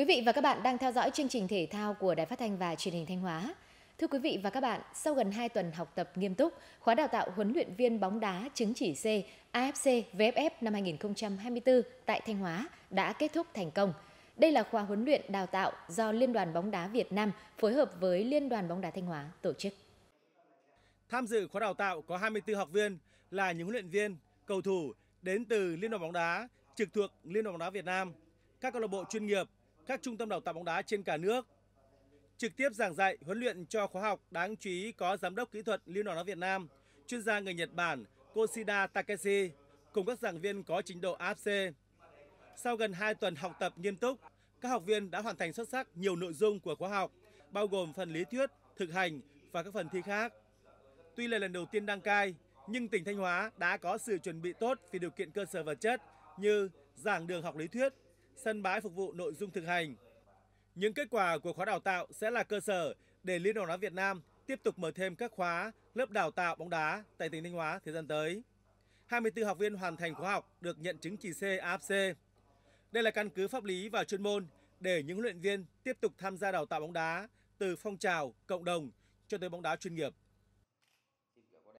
Quý vị và các bạn đang theo dõi chương trình thể thao của Đài Phát thanh và Truyền hình Thanh Hóa. Thưa quý vị và các bạn, sau gần 2 tuần học tập nghiêm túc, khóa đào tạo huấn luyện viên bóng đá chứng chỉ C AFC VFF năm 2024 tại Thanh Hóa đã kết thúc thành công. Đây là khóa huấn luyện đào tạo do Liên đoàn bóng đá Việt Nam phối hợp với Liên đoàn bóng đá Thanh Hóa tổ chức. Tham dự khóa đào tạo có 24 học viên là những huấn luyện viên, cầu thủ đến từ Liên đoàn bóng đá trực thuộc Liên đoàn bóng đá Việt Nam, các câu lạc bộ chuyên nghiệp các trung tâm đào tạo bóng đá trên cả nước. Trực tiếp giảng dạy, huấn luyện cho khóa học đáng chú ý có giám đốc kỹ thuật Liên đoàn bóng Việt Nam, chuyên gia người Nhật Bản Koshida Takeshi cùng các giảng viên có trình độ AFC. Sau gần 2 tuần học tập nghiêm túc, các học viên đã hoàn thành xuất sắc nhiều nội dung của khóa học, bao gồm phần lý thuyết, thực hành và các phần thi khác. Tuy là lần đầu tiên đăng cai, nhưng tỉnh Thanh Hóa đã có sự chuẩn bị tốt về điều kiện cơ sở vật chất như giảng đường học lý thuyết, sân bãi phục vụ nội dung thực hành. Những kết quả của khóa đào tạo sẽ là cơ sở để Liên đoàn bóng đá Việt Nam tiếp tục mở thêm các khóa lớp đào tạo bóng đá tại tỉnh Thanh Hóa thời gian tới. 24 học viên hoàn thành khóa học được nhận chứng chỉ C AFC. Đây là căn cứ pháp lý và chuyên môn để những huấn luyện viên tiếp tục tham gia đào tạo bóng đá từ phong trào, cộng đồng cho tới bóng đá chuyên nghiệp.